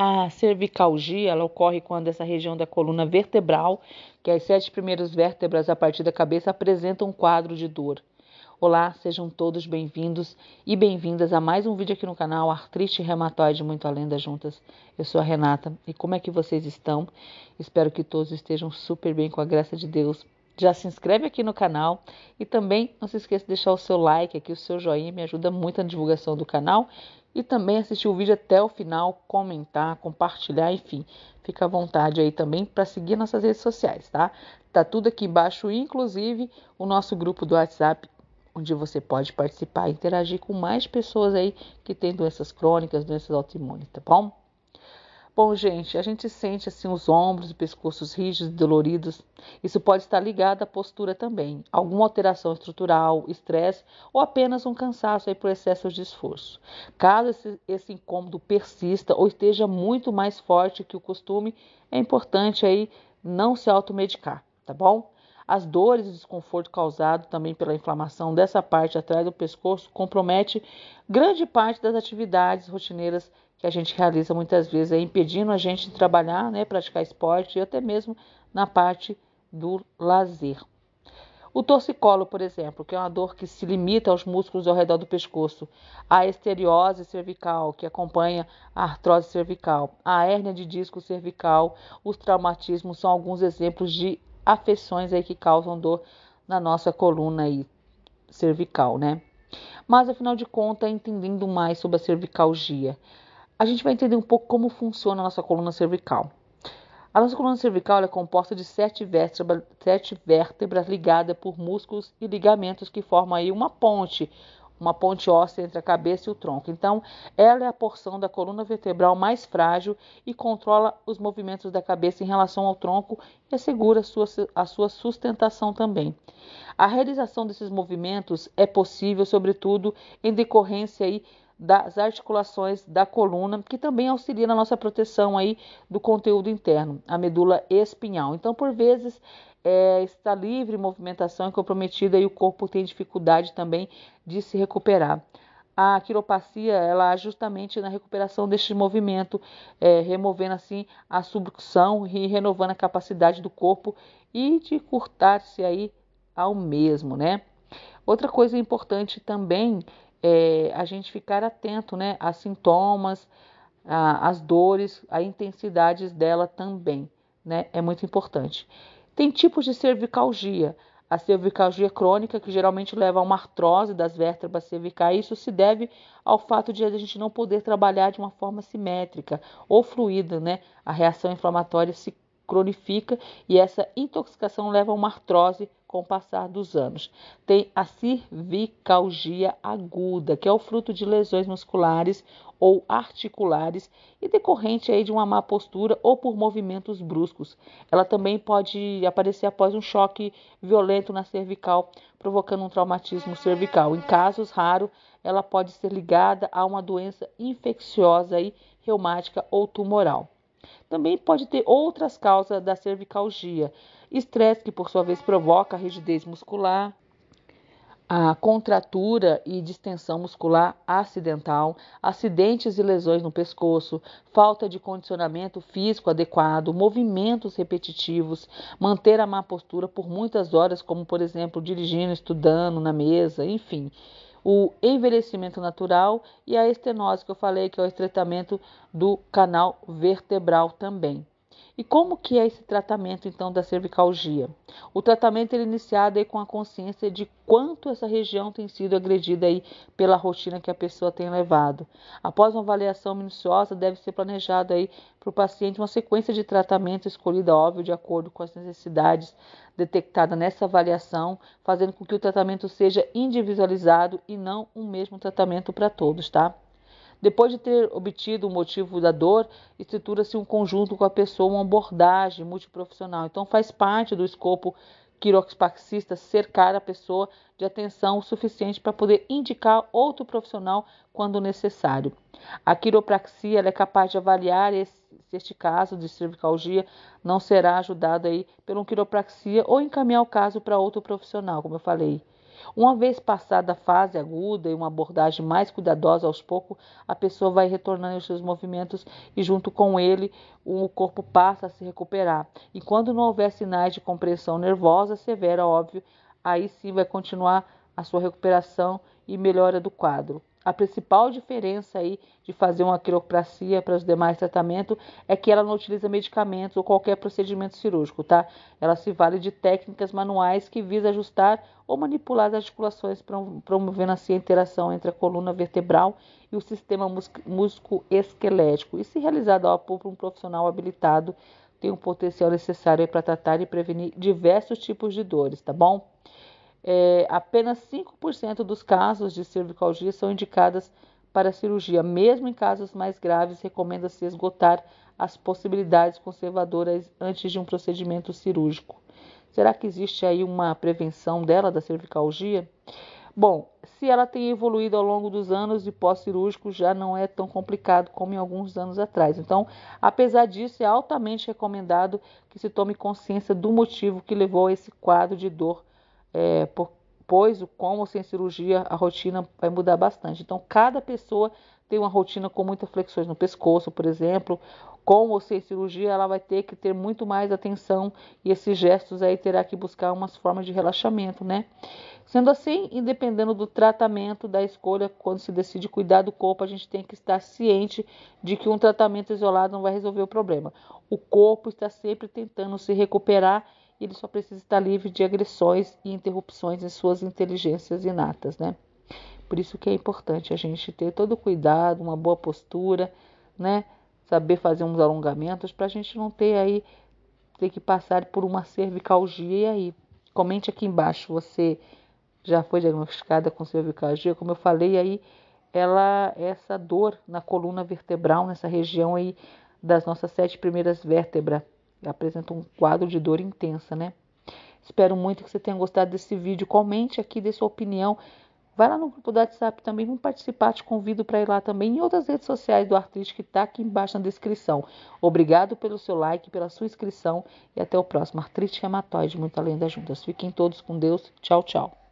A cervicalgia ela ocorre quando essa região da coluna vertebral, que é as sete primeiras vértebras a partir da cabeça, apresenta um quadro de dor. Olá, sejam todos bem-vindos e bem-vindas a mais um vídeo aqui no canal Artrite Reumatoide Muito Além das Juntas. Eu sou a Renata e como é que vocês estão? Espero que todos estejam super bem com a graça de Deus. Já se inscreve aqui no canal e também não se esqueça de deixar o seu like aqui, o seu joinha, me ajuda muito na divulgação do canal e também assistir o vídeo até o final, comentar, compartilhar, enfim. Fica à vontade aí também para seguir nossas redes sociais, tá? Tá tudo aqui embaixo, inclusive o nosso grupo do WhatsApp, onde você pode participar e interagir com mais pessoas aí que têm doenças crônicas, doenças autoimunes, tá bom? Bom, gente, a gente sente assim os ombros e pescoços rígidos e doloridos. Isso pode estar ligado à postura também, alguma alteração estrutural, estresse ou apenas um cansaço aí por excesso de esforço. Caso esse, esse incômodo persista ou esteja muito mais forte que o costume, é importante aí não se automedicar, tá bom? As dores e o desconforto causado também pela inflamação dessa parte atrás do pescoço compromete grande parte das atividades rotineiras que a gente realiza muitas vezes, é impedindo a gente de trabalhar, né, praticar esporte e até mesmo na parte do lazer. O torcicolo, por exemplo, que é uma dor que se limita aos músculos ao redor do pescoço, a esteriose cervical, que acompanha a artrose cervical, a hérnia de disco cervical, os traumatismos são alguns exemplos de afeções aí que causam dor na nossa coluna aí, cervical, né? Mas afinal de contas, entendendo mais sobre a cervicalgia, a gente vai entender um pouco como funciona a nossa coluna cervical. A nossa coluna cervical é composta de sete vértebras, sete vértebras ligadas por músculos e ligamentos que formam aí uma ponte uma ponte óssea entre a cabeça e o tronco. Então, ela é a porção da coluna vertebral mais frágil e controla os movimentos da cabeça em relação ao tronco e assegura a sua, a sua sustentação também. A realização desses movimentos é possível, sobretudo, em decorrência aí das articulações da coluna, que também auxilia na nossa proteção aí do conteúdo interno, a medula espinhal. Então, por vezes, é, está livre movimentação é comprometida e o corpo tem dificuldade também de se recuperar. A quiropacia ela age justamente na recuperação deste movimento, é, removendo assim a subluxação e renovando a capacidade do corpo e de curtar-se aí ao mesmo, né? Outra coisa importante também é, a gente ficar atento né, a sintomas, a, as dores, a intensidades dela também. Né? É muito importante. Tem tipos de cervicalgia. A cervicalgia crônica, que geralmente leva a uma artrose das vértebras cervicais, isso se deve ao fato de a gente não poder trabalhar de uma forma simétrica ou fluida, né? A reação inflamatória se cronifica e essa intoxicação leva a uma artrose com o passar dos anos. Tem a cervicalgia aguda, que é o fruto de lesões musculares ou articulares e decorrente aí de uma má postura ou por movimentos bruscos. Ela também pode aparecer após um choque violento na cervical, provocando um traumatismo cervical. Em casos raros, ela pode ser ligada a uma doença infecciosa aí, reumática ou tumoral. Também pode ter outras causas da cervicalgia, estresse que por sua vez provoca a rigidez muscular, a contratura e distensão muscular acidental, acidentes e lesões no pescoço, falta de condicionamento físico adequado, movimentos repetitivos, manter a má postura por muitas horas, como por exemplo dirigindo, estudando na mesa, enfim. O envelhecimento natural e a estenose que eu falei, que é o estreitamento do canal vertebral também. E como que é esse tratamento então da cervicalgia? O tratamento é iniciado aí com a consciência de quanto essa região tem sido agredida aí pela rotina que a pessoa tem levado. Após uma avaliação minuciosa, deve ser planejado aí para o paciente uma sequência de tratamento escolhida óbvio de acordo com as necessidades detectada nessa avaliação, fazendo com que o tratamento seja individualizado e não o um mesmo tratamento para todos, tá? Depois de ter obtido o motivo da dor, estrutura-se um conjunto com a pessoa, uma abordagem multiprofissional. Então, faz parte do escopo quiroxpaxista cercar a pessoa de atenção o suficiente para poder indicar outro profissional quando necessário. A quiropraxia é capaz de avaliar se este caso de cervicalgia não será ajudado aí pelo quiropraxia ou encaminhar o caso para outro profissional, como eu falei. Uma vez passada a fase aguda e uma abordagem mais cuidadosa aos poucos, a pessoa vai retornando aos seus movimentos e junto com ele o corpo passa a se recuperar. E quando não houver sinais de compressão nervosa severa, óbvio, aí sim vai continuar a sua recuperação e melhora do quadro. A principal diferença aí de fazer uma quiropraxia para os demais tratamentos é que ela não utiliza medicamentos ou qualquer procedimento cirúrgico, tá? Ela se vale de técnicas manuais que visa ajustar ou manipular as articulações, promovendo assim a interação entre a coluna vertebral e o sistema músculo-esquelético. E se realizada por um profissional habilitado, tem o potencial necessário para tratar e prevenir diversos tipos de dores, tá bom? é, apenas 5% dos casos de cervicalgia são indicadas para cirurgia. Mesmo em casos mais graves, recomenda-se esgotar as possibilidades conservadoras antes de um procedimento cirúrgico. Será que existe aí uma prevenção dela da cervicalgia? Bom, se ela tem evoluído ao longo dos anos e pós-cirúrgico já não é tão complicado como em alguns anos atrás. Então, apesar disso, é altamente recomendado que se tome consciência do motivo que levou a esse quadro de dor é, por, pois o com ou sem cirurgia a rotina vai mudar bastante. Então, cada pessoa tem uma rotina com muitas flexões no pescoço, por exemplo, com ou sem cirurgia, ela vai ter que ter muito mais atenção e esses gestos aí terá que buscar umas formas de relaxamento, né? Sendo assim, independendo do tratamento, da escolha, quando se decide cuidar do corpo, a gente tem que estar ciente de que um tratamento isolado não vai resolver o problema. O corpo está sempre tentando se recuperar e ele só precisa estar livre de agressões e interrupções em suas inteligências inatas, né? Por isso que é importante a gente ter todo o cuidado, uma boa postura, né? Saber fazer uns alongamentos para a gente não ter aí ter que passar por uma cervicalgia e aí. Comente aqui embaixo, você já foi diagnosticada com cervicalgia? Como eu falei aí, ela essa dor na coluna vertebral, nessa região aí das nossas sete primeiras vértebras apresenta um quadro de dor intensa, né? Espero muito que você tenha gostado desse vídeo. Comente aqui, dê sua opinião. Vai lá no grupo do WhatsApp também, vamos participar. Te convido para ir lá também em outras redes sociais do artista que está aqui embaixo na descrição. Obrigado pelo seu like, pela sua inscrição e até o próximo Artrite Reumatoide, muito além das juntas. Fiquem todos com Deus. Tchau, tchau.